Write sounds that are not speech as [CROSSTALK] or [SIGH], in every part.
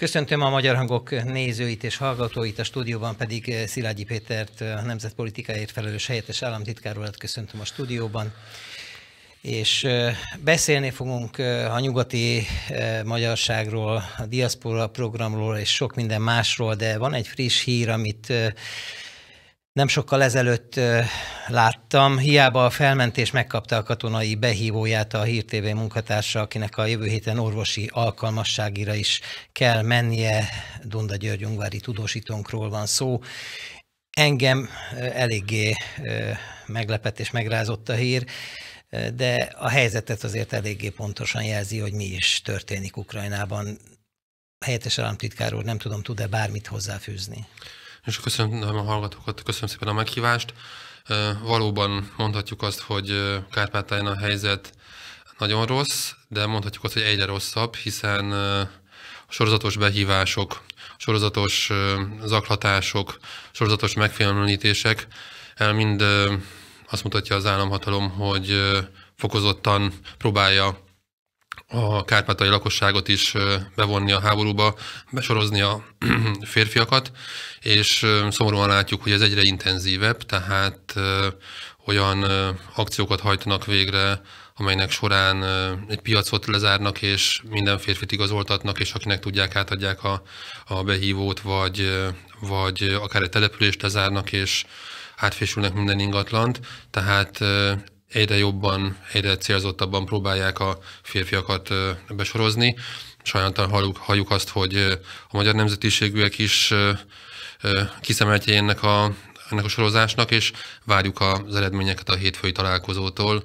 Köszöntöm a Magyar Hangok nézőit és hallgatóit, a stúdióban pedig eh, Szilágyi Pétert, eh, a nemzetpolitikáért felelős helyettes államtitkárulat köszöntöm a stúdióban. És eh, beszélni fogunk a nyugati magyarságról, a diaszpora programról és sok minden másról, de van egy friss hír, amit nem sokkal ezelőtt láttam, hiába a felmentés megkapta a katonai behívóját a Hír TV munkatársa, akinek a jövő héten orvosi alkalmasságira is kell mennie. Dunda György Ungvári tudósítónkról van szó. Engem eléggé meglepett és megrázott a hír, de a helyzetet azért eléggé pontosan jelzi, hogy mi is történik Ukrajnában. Helyettes államtitkár úr, nem tudom, tud-e bármit hozzáfűzni? és köszönöm a hallgatókat, köszönöm szépen a meghívást. Valóban mondhatjuk azt, hogy Kárpátáján a helyzet nagyon rossz, de mondhatjuk azt, hogy egyre rosszabb, hiszen a sorozatos behívások, sorozatos zaklatások, sorozatos megfélemlítések mind azt mutatja az államhatalom, hogy fokozottan próbálja a kárpátai lakosságot is bevonni a háborúba, besorozni a [CLEARS THROAT] férfiakat, és szomorúan látjuk, hogy ez egyre intenzívebb, tehát olyan akciókat hajtanak végre, amelynek során egy piacot lezárnak, és minden férfit igazoltatnak, és akinek tudják, átadják a, a behívót, vagy, vagy akár egy települést lezárnak, és átfésülnek minden ingatlant. Tehát egyre jobban, egyre célzottabban próbálják a férfiakat besorozni. Sajnálatlan halljuk, halljuk azt, hogy a magyar nemzetiségűek is kiszemeltje ennek a, ennek a sorozásnak, és várjuk az eredményeket a hétfői találkozótól,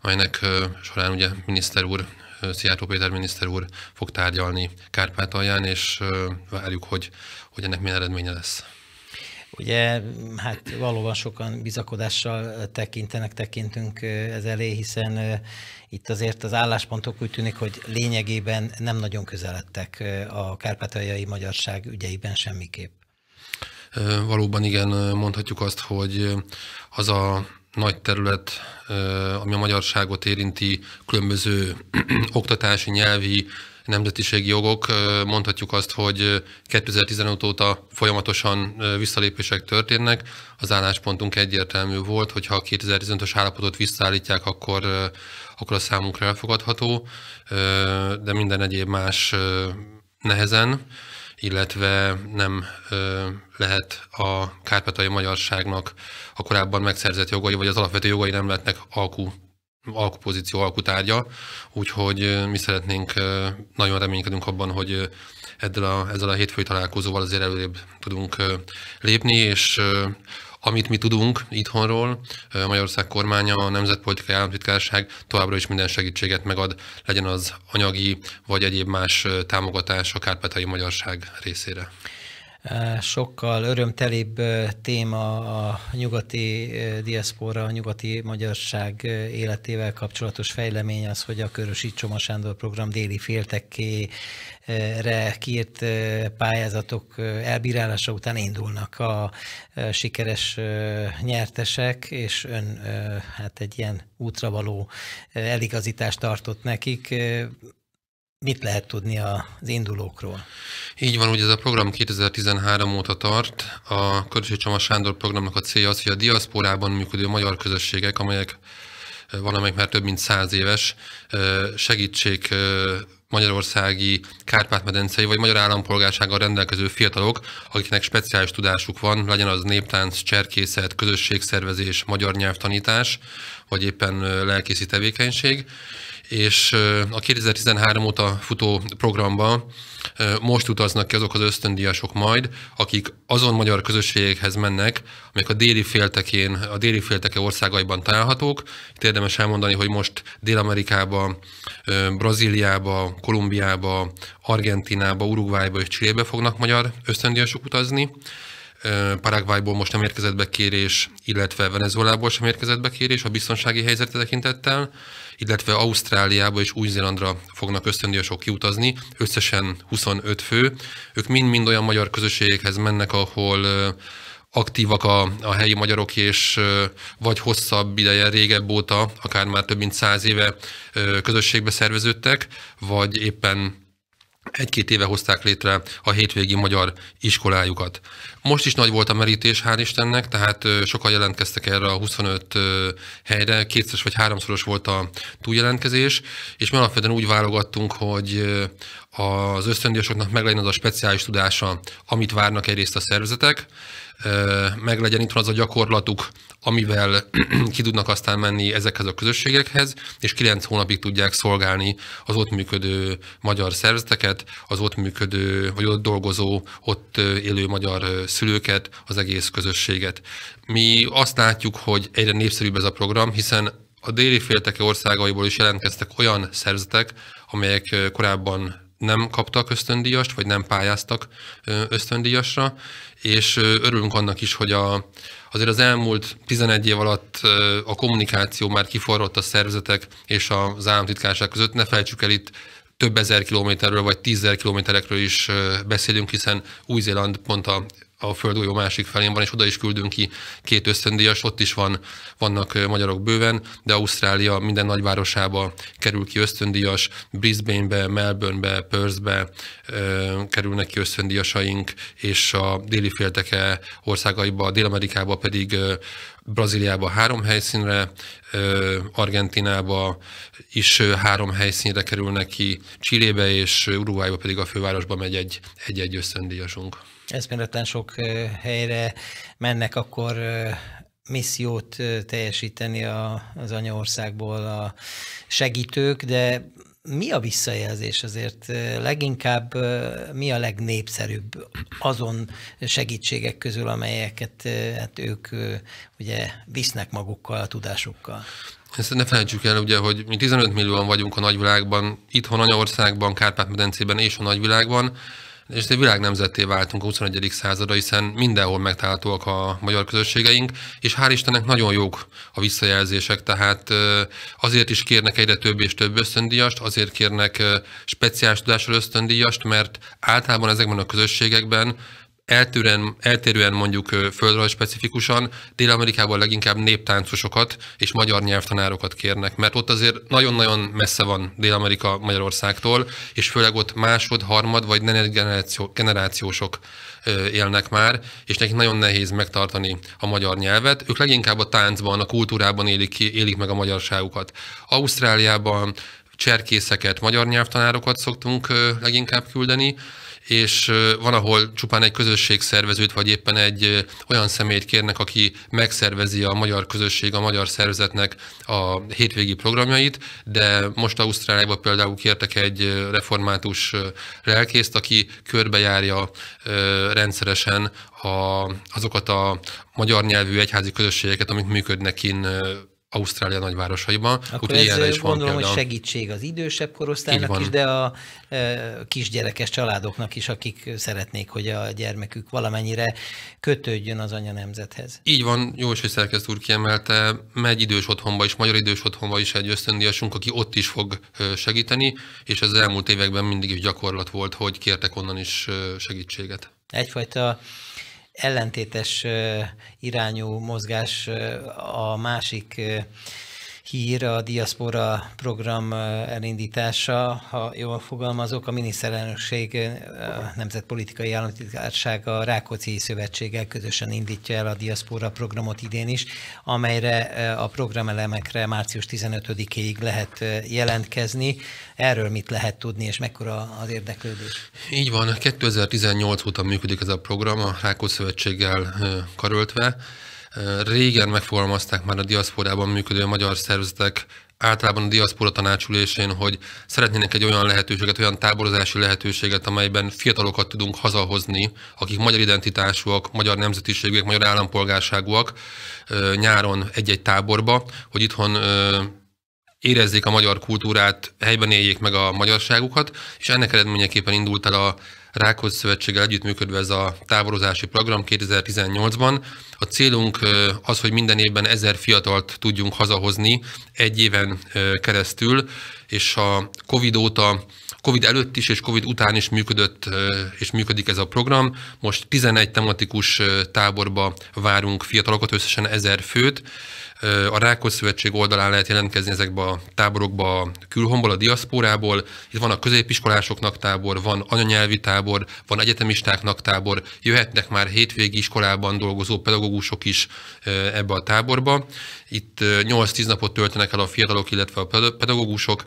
amelynek során ugye miniszter úr, Szijjártó Péter miniszter úr fog tárgyalni Kárpátalján, és várjuk, hogy, hogy ennek milyen eredménye lesz. Ugye, hát valóban sokan bizakodással tekintenek, tekintünk ez elé, hiszen itt azért az álláspontok úgy tűnik, hogy lényegében nem nagyon közeledtek a kárpátaljai magyarság ügyeiben semmiképp. Valóban igen, mondhatjuk azt, hogy az a nagy terület, ami a magyarságot érinti, különböző [CLEARS THROAT] oktatási, nyelvi, nemzetiségi jogok, mondhatjuk azt, hogy 2015 óta folyamatosan visszalépések történnek. Az álláspontunk egyértelmű volt, hogyha a 2015-ös állapotot visszaállítják, akkor, akkor a számunkra elfogadható, de minden egyéb más nehezen illetve nem ö, lehet a kárpátai magyarságnak a korábban megszerzett jogai, vagy az alapvető jogai nem lehetnek alkú alkupozíció, alkutárgya, úgyhogy mi szeretnénk, nagyon reménykedünk abban, hogy ezzel a, ezzel a hétfői találkozóval azért előrébb tudunk lépni, és amit mi tudunk itthonról, Magyarország kormánya, a Nemzetpolitikai Államtitkárság továbbra is minden segítséget megad, legyen az anyagi vagy egyéb más támogatás a kárpátai magyarság részére. Eh, sokkal örömtelibb eh, téma a nyugati eh, diaszpora, a nyugati magyarság életével kapcsolatos fejlemény az, hogy a Körösi Csoma Sándor program déli féltekére kiírt pályázatok elbírálása után indulnak a sikeres nyertesek, és ön hát egy ilyen útravaló eligazítást tartott nekik mit lehet tudni az indulókról? Így van, ugye ez a program 2013 óta tart. A Körösi Csama Sándor programnak a célja az, hogy a diaszporában működő magyar közösségek, amelyek valamelyik már több mint száz éves, segítsék magyarországi kárpátmedencei vagy magyar állampolgársággal rendelkező fiatalok, akiknek speciális tudásuk van, legyen az néptánc, cserkészet, közösségszervezés, magyar nyelvtanítás, vagy éppen lelkészi tevékenység és a 2013 óta futó programban most utaznak ki azok az ösztöndíjasok majd, akik azon magyar közösségekhez mennek, amelyek a déli féltekén, a déli félteke országaiban találhatók. Itt érdemes elmondani, hogy most Dél-Amerikába, Brazíliába, Kolumbiába, Argentinába, Uruguayba és Csillébe fognak magyar ösztöndíjasok utazni. Paraguayból most nem érkezett be kérés, illetve Venezuelából sem érkezett be kérés a biztonsági helyzetre tekintettel, illetve Ausztráliába és Új-Zélandra fognak ösztöndíjasok kiutazni, összesen 25 fő. Ők mind-mind olyan magyar közösségekhez mennek, ahol aktívak a, a helyi magyarok, és vagy hosszabb ideje, régebb óta, akár már több mint száz éve közösségbe szerveződtek, vagy éppen egy-két éve hozták létre a hétvégi magyar iskolájukat. Most is nagy volt a merítés, hál' Istennek, tehát sokan jelentkeztek erre a 25 helyre, kétszeres vagy háromszoros volt a túljelentkezés, és mi alapvetően úgy válogattunk, hogy az ösztöndíjasoknak meg legyen az a speciális tudása, amit várnak egyrészt a szervezetek, meg legyen itt az a gyakorlatuk, amivel [CLEARS THROAT] ki tudnak aztán menni ezekhez a közösségekhez, és kilenc hónapig tudják szolgálni az ott működő magyar szervezeteket, az ott működő, vagy ott dolgozó, ott élő magyar szülőket, az egész közösséget. Mi azt látjuk, hogy egyre népszerűbb ez a program, hiszen a déli félteke országaiból is jelentkeztek olyan szerzetek, amelyek korábban nem kaptak ösztöndíjast, vagy nem pályáztak ösztöndíjasra, és örülünk annak is, hogy a, azért az elmúlt 11 év alatt a kommunikáció már kiforrott a szervezetek és az államtitkárság között. Ne felejtsük el itt több ezer kilométerről vagy tízezer kilométerekről is beszélünk, hiszen Új-Zéland pont a a földgolyó másik felén van, és oda is küldünk ki két ösztöndíjas, ott is van, vannak magyarok bőven, de Ausztrália minden nagyvárosába kerül ki ösztöndíjas, Brisbanebe, Melbournebe, Perthbe ö, kerülnek ki ösztöndíjasaink, és a déli félteke országaiba, Dél-Amerikába pedig ö, Brazíliába három helyszínre, ö, Argentinába is három helyszínre kerülnek ki, Csillébe és Uruguayba pedig a fővárosba megy egy, egy-egy ösztöndíjasunk eszméletlen sok helyre mennek, akkor missziót teljesíteni a, az anyaországból a segítők, de mi a visszajelzés azért? Leginkább mi a legnépszerűbb azon segítségek közül, amelyeket hát ők ugye visznek magukkal, a tudásukkal? Ezt ne felejtsük el, ugye, hogy mi 15 millióan vagyunk a nagyvilágban, itthon, anyaországban, Kárpát-medencében és a nagyvilágban, és egy világnemzetté váltunk a XXI. századra, hiszen mindenhol megtalálhatóak a magyar közösségeink, és hál' Istennek nagyon jók a visszajelzések, tehát azért is kérnek egyre több és több ösztöndíjast, azért kérnek speciális tudásról ösztöndíjast, mert általában ezekben a közösségekben eltérően, eltérően mondjuk földrajz specifikusan, Dél-Amerikában leginkább néptáncosokat és magyar nyelvtanárokat kérnek, mert ott azért nagyon-nagyon messze van Dél-Amerika Magyarországtól, és főleg ott másod, harmad vagy generáció, generációsok élnek már, és nekik nagyon nehéz megtartani a magyar nyelvet. Ők leginkább a táncban, a kultúrában élik, ki, élik meg a magyarságukat. Ausztráliában cserkészeket, magyar nyelvtanárokat szoktunk leginkább küldeni, és van, ahol csupán egy közösségszervezőt, vagy éppen egy olyan személyt kérnek, aki megszervezi a magyar közösség, a magyar szervezetnek a hétvégi programjait, de most Ausztráliában például kértek egy református lelkészt, aki körbejárja rendszeresen a, azokat a magyar nyelvű egyházi közösségeket, amik működnek in Ausztrália nagyvárosaiban. Akkor ez erre is gondolom, hogy segítség az idősebb korosztálynak is, de a e, kisgyerekes családoknak is, akik szeretnék, hogy a gyermekük valamennyire kötődjön az anya nemzethez. Így van, jó is, hogy szerkeszt úr kiemelte, megy idős otthonba is, magyar idős otthonba is egy ösztöndíjasunk, aki ott is fog segíteni, és az elmúlt években mindig is gyakorlat volt, hogy kértek onnan is segítséget. Egyfajta ellentétes irányú mozgás a másik hír a diaszpora program elindítása, ha jól fogalmazok, a miniszterelnökség a nemzetpolitikai államtitkársága Rákóczi Szövetséggel közösen indítja el a diaszpora programot idén is, amelyre a programelemekre március 15-ig lehet jelentkezni. Erről mit lehet tudni, és mekkora az érdeklődés? Így van, 2018 óta működik ez a program a Rákóczi Szövetséggel karöltve. Régen megfogalmazták már a diaszporában működő magyar szervezetek általában a diaszpora tanácsülésén, hogy szeretnének egy olyan lehetőséget, olyan táborozási lehetőséget, amelyben fiatalokat tudunk hazahozni, akik magyar identitásúak, magyar nemzetiségűek, magyar állampolgárságúak nyáron egy-egy táborba, hogy itthon érezzék a magyar kultúrát, helyben éljék meg a magyarságukat, és ennek eredményeképpen indult el a Rákos Szövetséggel együttműködve ez a táborozási program 2018-ban. A célunk az, hogy minden évben ezer fiatalt tudjunk hazahozni egy éven keresztül, és a COVID óta Covid előtt is és Covid után is működött és működik ez a program. Most 11 tematikus táborba várunk fiatalokat, összesen 1000 főt. A Rákos Szövetség oldalán lehet jelentkezni ezekbe a táborokba a külhomból, a diaszpórából. Itt van a középiskolásoknak tábor, van anyanyelvi tábor, van egyetemistáknak tábor, jöhetnek már hétvégi iskolában dolgozó pedagógusok is ebbe a táborba. Itt 8-10 napot töltenek el a fiatalok, illetve a pedagógusok.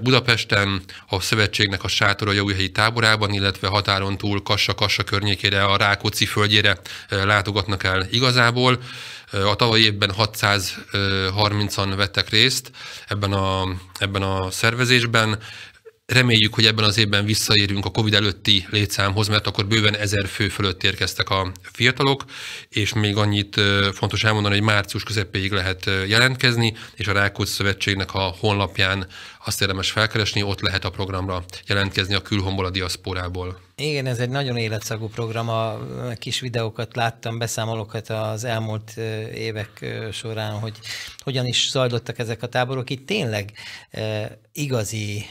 Budapesten, a szövetségnek a a Jóhelyi táborában, illetve határon túl Kassa-Kassa környékére, a Rákóczi földjére látogatnak el igazából. A tavalyi évben 630-an vettek részt ebben a, ebben a szervezésben. Reméljük, hogy ebben az évben visszaérünk a COVID előtti létszámhoz, mert akkor bőven ezer fő fölött érkeztek a fiatalok, és még annyit fontos elmondani, hogy március közepéig lehet jelentkezni, és a Rákóczi Szövetségnek a honlapján azt érdemes felkeresni, ott lehet a programra jelentkezni a külhomból, a diaszporából. Igen, ez egy nagyon életszagú program, a kis videókat láttam, beszámolókat hát az elmúlt évek során, hogy hogyan is zajlottak ezek a táborok. Itt tényleg igazi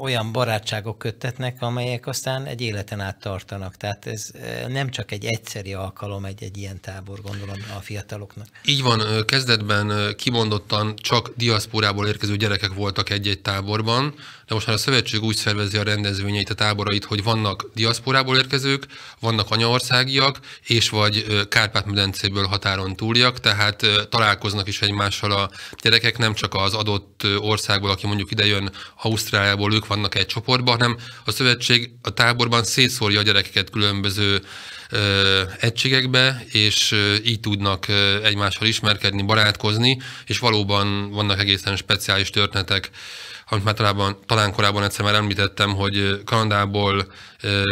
olyan barátságok köttetnek, amelyek aztán egy életen át tartanak. Tehát ez nem csak egy egyszeri alkalom, egy, egy ilyen tábor, gondolom a fiataloknak. Így van, kezdetben kimondottan csak diaszporából érkező gyerekek voltak egy-egy egy táborban, de most már a szövetség úgy szervezi a rendezvényeit, a táborait, hogy vannak diaszporából érkezők, vannak anyaországiak, és vagy Kárpát-medencéből határon túliak, tehát találkoznak is egymással a gyerekek, nem csak az adott országból, aki mondjuk idejön Ausztráliából, ők vannak egy csoportban, hanem a szövetség a táborban szétszórja a gyerekeket különböző egységekbe, és így tudnak egymással ismerkedni, barátkozni, és valóban vannak egészen speciális történetek, amit már talán, talán korábban egyszer már említettem, hogy Kanadából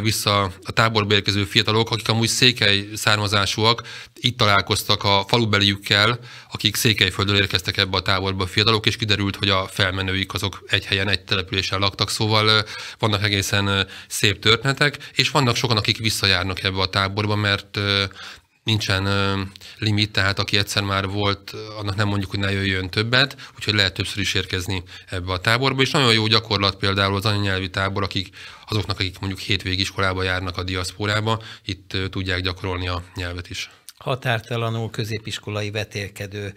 vissza a táborba érkező fiatalok, akik amúgy székely származásúak, itt találkoztak a falubeliükkel, akik székelyföldről érkeztek ebbe a táborba a fiatalok, és kiderült, hogy a felmenőik azok egy helyen, egy településen laktak, szóval vannak egészen szép történetek, és vannak sokan, akik visszajárnak ebbe a táborba, mert nincsen limit, tehát aki egyszer már volt, annak nem mondjuk, hogy ne jöjjön többet, úgyhogy lehet többször is érkezni ebbe a táborba, és nagyon jó gyakorlat például az anyanyelvi tábor, akik azoknak, akik mondjuk hétvégi iskolába járnak a diaszporába, itt tudják gyakorolni a nyelvet is. Határtalanul középiskolai vetélkedő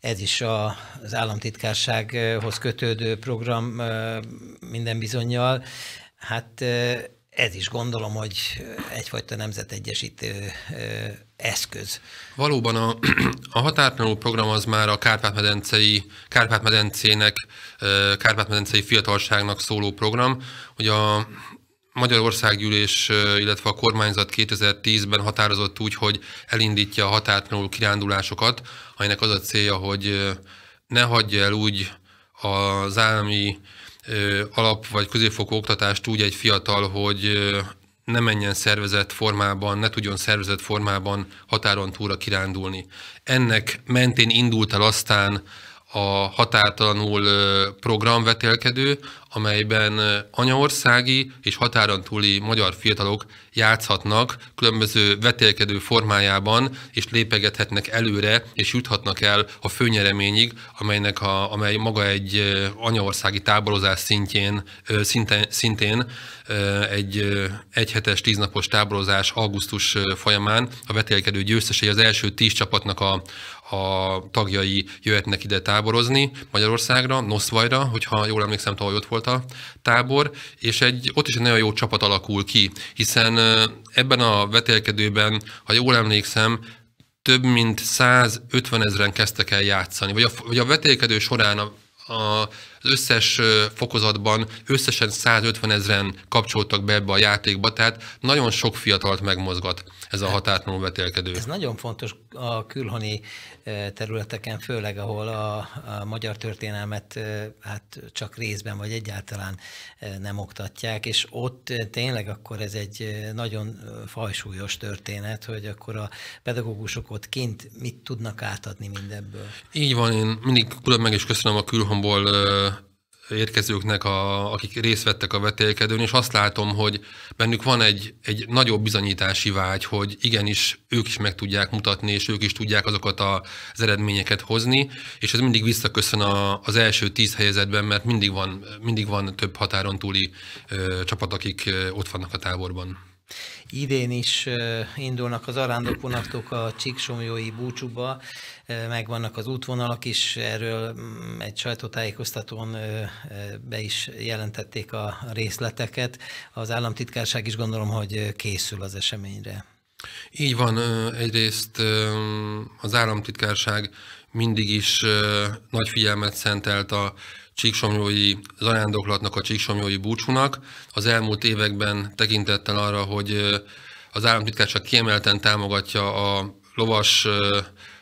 ez is a, az államtitkársághoz kötődő program minden bizonyal. Hát ez is gondolom, hogy egyfajta nemzetegyesítő eszköz. Valóban a, [CLEARS THROAT] a határtanuló program az már a Kárpát-medencei, Kárpát-medencének, Kárpát-medencei fiatalságnak szóló program, hogy a Magyarországgyűlés, illetve a kormányzat 2010-ben határozott úgy, hogy elindítja a határtanuló kirándulásokat, aminek az a célja, hogy ne hagyja el úgy az állami alap vagy középfokú oktatást úgy egy fiatal, hogy ne menjen szervezett formában, ne tudjon szervezett formában határon túlra kirándulni. Ennek mentén indult el aztán a határtalanul programvetélkedő, amelyben anyaországi és határon túli magyar fiatalok játszhatnak különböző vetélkedő formájában, és lépegethetnek előre, és juthatnak el a főnyereményig, amelynek a, amely maga egy anyaországi táborozás szintjén, szinte szintén egy egyhetes, tíznapos táborozás augusztus folyamán a vetélkedő győztesei az első tíz csapatnak a, a tagjai jöhetnek ide táborozni Magyarországra, Noszvajra, hogyha jól emlékszem, tavaly ott volt a tábor, és egy, ott is egy nagyon jó csapat alakul ki, hiszen ebben a vetélkedőben, ha jól emlékszem, több mint 150 ezeren kezdtek el játszani, vagy a, vagy a vetélkedő során a, a az összes fokozatban összesen 150 ezeren kapcsoltak be ebbe a játékba, tehát nagyon sok fiatalt megmozgat ez a határtalanul vetélkedő. Ez nagyon fontos a külhoni területeken, főleg ahol a, a magyar történelmet hát csak részben vagy egyáltalán nem oktatják, és ott tényleg akkor ez egy nagyon fajsúlyos történet, hogy akkor a pedagógusok ott kint mit tudnak átadni mindebből. Így van, én mindig külön meg is köszönöm a külhomból érkezőknek, a, akik részt vettek a vetélkedőn, és azt látom, hogy bennük van egy, egy nagyobb bizonyítási vágy, hogy igenis ők is meg tudják mutatni, és ők is tudják azokat a, az eredményeket hozni, és ez mindig visszaköszön a, az első tíz helyzetben, mert mindig van, mindig van több határon túli ö, csapat, akik ö, ott vannak a táborban. Idén is indulnak az arándok a Csíksomjói búcsúba, megvannak az útvonalak is, erről mm, egy sajtótájékoztatón be is jelentették a részleteket. Az államtitkárság is gondolom, hogy készül az eseményre. Így van, egyrészt az államtitkárság mindig is nagy figyelmet szentelt a Csíksomjói zarándoklatnak, a Csíksomjói búcsúnak. Az elmúlt években tekintettel arra, hogy az államtitkárság kiemelten támogatja a lovas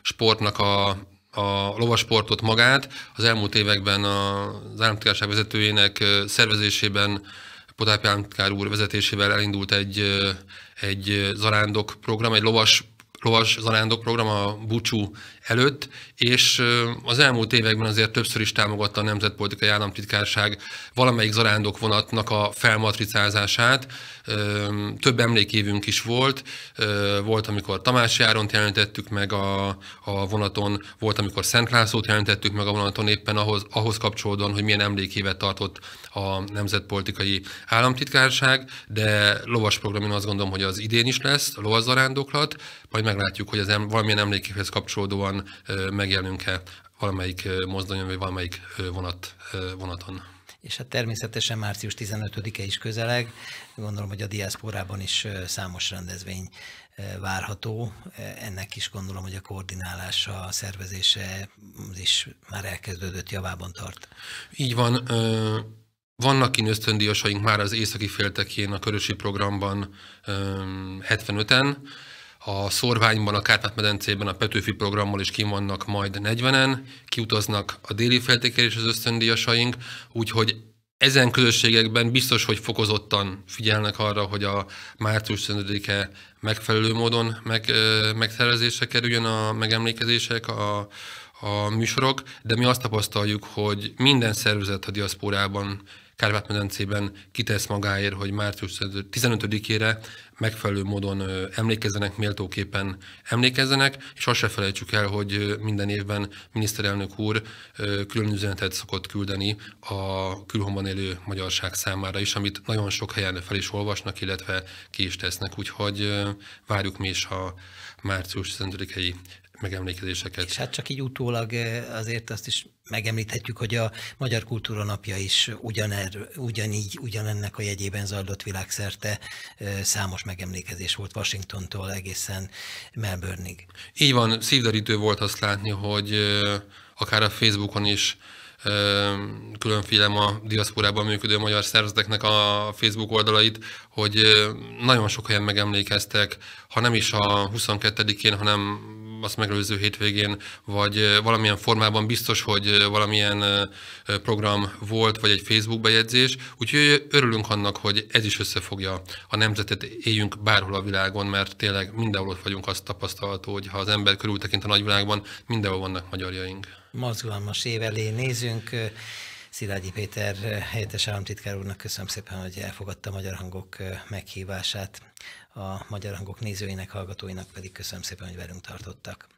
sportnak a a lovasportot magát. Az elmúlt években az államtitkárság vezetőjének szervezésében Potápi államtitkár úr vezetésével elindult egy, egy zarándok program, egy lovas lovas zarándok program a búcsú előtt, és az elmúlt években azért többször is támogatta a Nemzetpolitikai Államtitkárság valamelyik zarándok vonatnak a felmatricázását. Több emlékévünk is volt. Volt, amikor Tamás Járont jelentettük meg a, a vonaton, volt, amikor Szent Lászót jelentettük meg a vonaton éppen ahhoz, ahhoz kapcsolódóan, hogy milyen emlékévet tartott a Nemzetpolitikai Államtitkárság, de lovas program én azt gondolom, hogy az idén is lesz, a lovas zarándoklat, majd meglátjuk, hogy az em, valamilyen emlékéhez kapcsolódóan megjelenünk-e valamelyik mozdonyon, vagy valamelyik vonat, vonaton. És hát természetesen március 15-e is közeleg. Gondolom, hogy a diaszporában is számos rendezvény várható. Ennek is gondolom, hogy a koordinálása, a szervezése is már elkezdődött javában tart. Így van. Vannak kint ösztöndíjasaink már az északi féltekén a körösi programban 75-en, a Szorványban, a Kárpát-medencében, a Petőfi programmal is kim vannak majd 40-en, kiutaznak a déli feltékkel és az ösztöndíjasaink, úgyhogy ezen közösségekben biztos, hogy fokozottan figyelnek arra, hogy a március 15-e megfelelő módon meg, megszervezésre kerüljön a megemlékezések, a, a műsorok, de mi azt tapasztaljuk, hogy minden szervezet a diaszporában Kárpát-medencében kitesz magáért, hogy március 15-ére megfelelő módon emlékezzenek, méltóképpen emlékezzenek, és azt se felejtsük el, hogy minden évben miniszterelnök úr külön üzenetet szokott küldeni a külhomban élő magyarság számára is, amit nagyon sok helyen fel is olvasnak, illetve ki is tesznek, úgyhogy várjuk mi is a március 15-i megemlékezéseket. És hát csak így utólag eh, azért azt is megemlíthetjük, hogy a Magyar Kultúra Napja is ugyaner, ugyanígy, ugyanennek a jegyében zajlott világszerte eh, számos megemlékezés volt Washingtontól egészen Melbourneig. Így van, szívderítő volt azt látni, hogy eh, akár a Facebookon is különféle a diaszporában működő magyar szervezeteknek a Facebook oldalait, hogy nagyon sok helyen megemlékeztek, ha nem is a 22-én, hanem azt megelőző hétvégén, vagy valamilyen formában biztos, hogy valamilyen program volt, vagy egy Facebook bejegyzés. Úgyhogy örülünk annak, hogy ez is összefogja a nemzetet, éljünk bárhol a világon, mert tényleg mindenhol ott vagyunk, azt tapasztalható, hogy ha az ember körültekint a nagyvilágban, mindenhol vannak magyarjaink. Mozgalmas év elé nézünk. Szilágyi Péter helyettes államtitkár úrnak köszönöm szépen, hogy elfogadta a Magyar Hangok meghívását a magyar hangok nézőinek, hallgatóinak pedig köszönöm szépen, hogy velünk tartottak.